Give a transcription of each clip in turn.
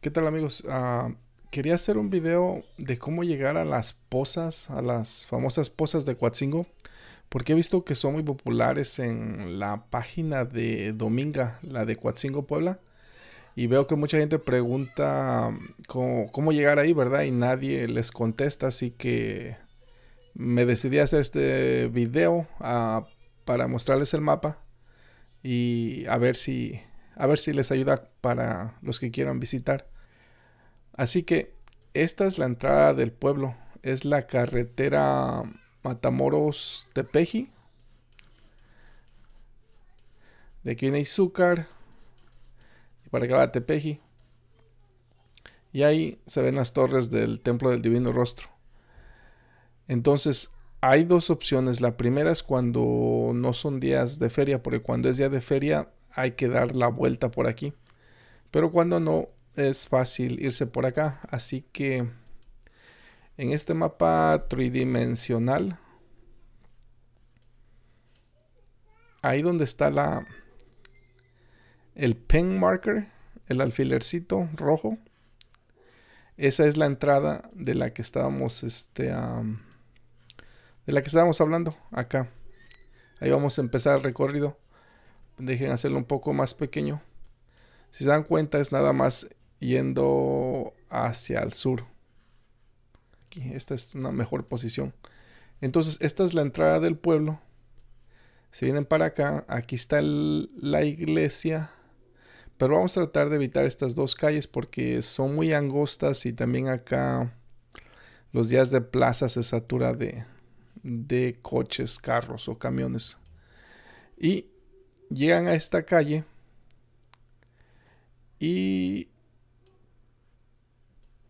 ¿Qué tal amigos? Ah, quería hacer un video de cómo llegar a las pozas, a las famosas pozas de Cuatzingo, porque he visto que son muy populares en la página de Dominga, la de Cuatzingo Puebla, y veo que mucha gente pregunta um, cómo, llegar ahí, ¿verdad? Y nadie les contesta, así que me decidí a hacer este video ah, para mostrarles el mapa y a ver si a ver si les ayuda para los que quieran visitar. Así que esta es la entrada del pueblo. Es la carretera Matamoros-Tepeji. De aquí viene Izúcar. Y para acá va Tepeji. Y ahí se ven las torres del Templo del Divino Rostro. Entonces, hay dos opciones. La primera es cuando no son días de feria, porque cuando es día de feria hay que dar la vuelta por aquí. Pero cuando no, es fácil irse por acá. Así que en este mapa tridimensional, ahí donde está la el pen marker, el alfilercito rojo, esa es la entrada de la que estábamos este de la que estábamos hablando acá. Ahí vamos a empezar el recorrido dejen hacerlo un poco más pequeño. Si se dan cuenta es nada más yendo hacia el sur. esta es una mejor posición. Entonces esta es la entrada del pueblo. Si vienen para acá, aquí está la iglesia. Pero vamos a tratar de evitar estas dos calles porque son muy angostas y también acá los días de plaza se satura de, de coches, carros o camiones. Y Llegan a esta calle y,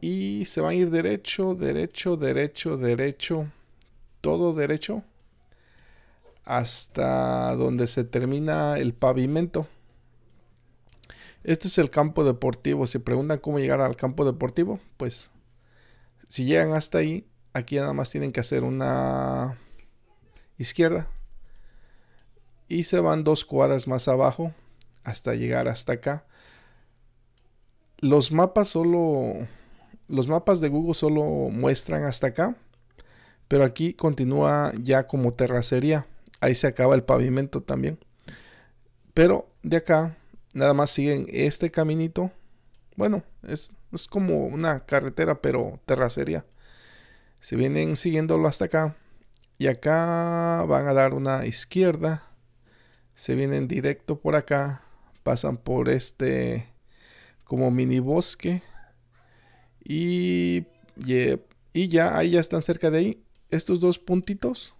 y se van a ir derecho, derecho, derecho, derecho, todo derecho hasta donde se termina el pavimento. Este es el campo deportivo. Si preguntan cómo llegar al campo deportivo, pues si llegan hasta ahí, aquí nada más tienen que hacer una izquierda y se van dos cuadras más abajo hasta llegar hasta acá. Los mapas solo, los mapas de Google solo muestran hasta acá, pero aquí continúa ya como terracería. Ahí se acaba el pavimento también. Pero de acá nada más siguen este caminito. Bueno, es, es como una carretera, pero terracería. Se vienen siguiéndolo hasta acá. Y acá van a dar una izquierda se vienen directo por acá, pasan por este como mini bosque y, y ya ahí ya están cerca de ahí. Estos dos puntitos,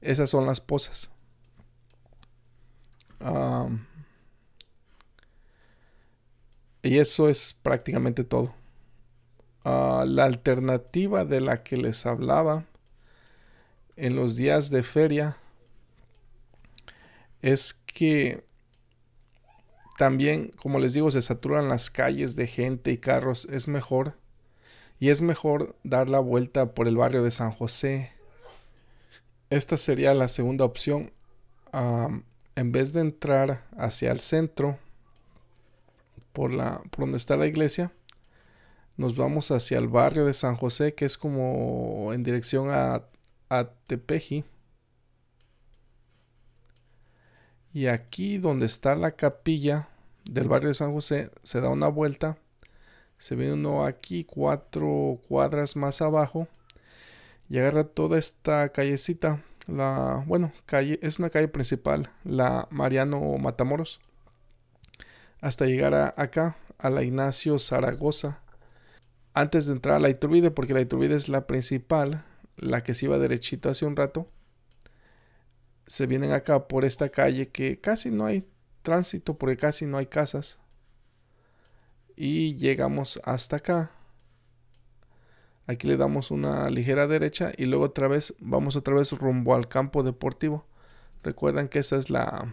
esas son las pozas. y eso es prácticamente todo. Ah, la alternativa de la que les hablaba en los días de feria es que también, como les digo, se saturan las calles de gente y carros. Es mejor. Y es mejor dar la vuelta por el barrio de San José. Esta sería la segunda opción. en vez de entrar hacia el centro, por, la, por donde está la iglesia, nos vamos hacia el barrio de San José, que es como en dirección a Tepeji. Y aquí donde está la capilla del barrio de San José, se da una vuelta. Se ve uno aquí cuatro cuadras más abajo. Y agarra toda esta callecita. La, bueno, calle, es una calle principal, la Mariano Matamoros. Hasta llegar acá, a la Ignacio Zaragoza. Antes de entrar a la Iturbide, porque la Iturbide es la principal, la que se iba derechito hace un rato se vienen acá por esta calle que casi no hay tránsito porque casi no hay casas. Y llegamos hasta acá. Aquí le damos una ligera derecha y luego otra vez vamos otra vez rumbo al campo deportivo. Recuerdan que esa es la,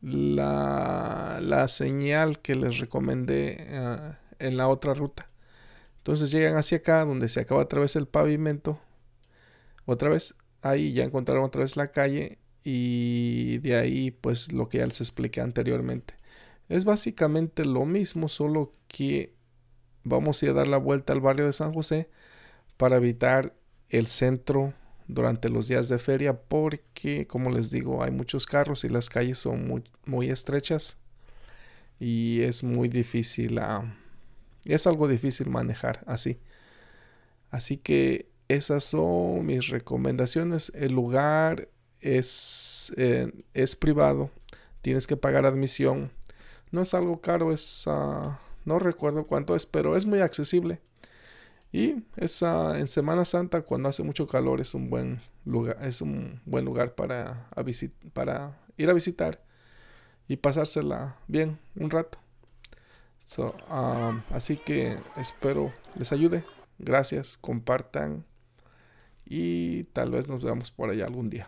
la, la señal que les recomendé eh, en la otra ruta. Entonces llegan hacia acá donde se acaba otra vez el pavimento. Otra vez ahí ya encontraron otra vez la calle y de ahí pues lo que ya les expliqué anteriormente. Es básicamente lo mismo, solo que vamos a dar la vuelta al barrio de San José para evitar el centro durante los días de feria porque como les digo hay muchos carros y las calles son muy, estrechas y es muy difícil es algo difícil manejar así así que esas son mis recomendaciones. El lugar es, eh, es privado, tienes que pagar admisión. No es algo caro, es, ah, no recuerdo cuánto es, pero es muy accesible. Y es, ah, en Semana Santa, cuando hace mucho calor, es un buen lugar, es un buen lugar para, para ir a visitar y pasársela bien un rato. Ah, así que espero les ayude. Gracias, compartan y tal vez nos veamos por allá algún día.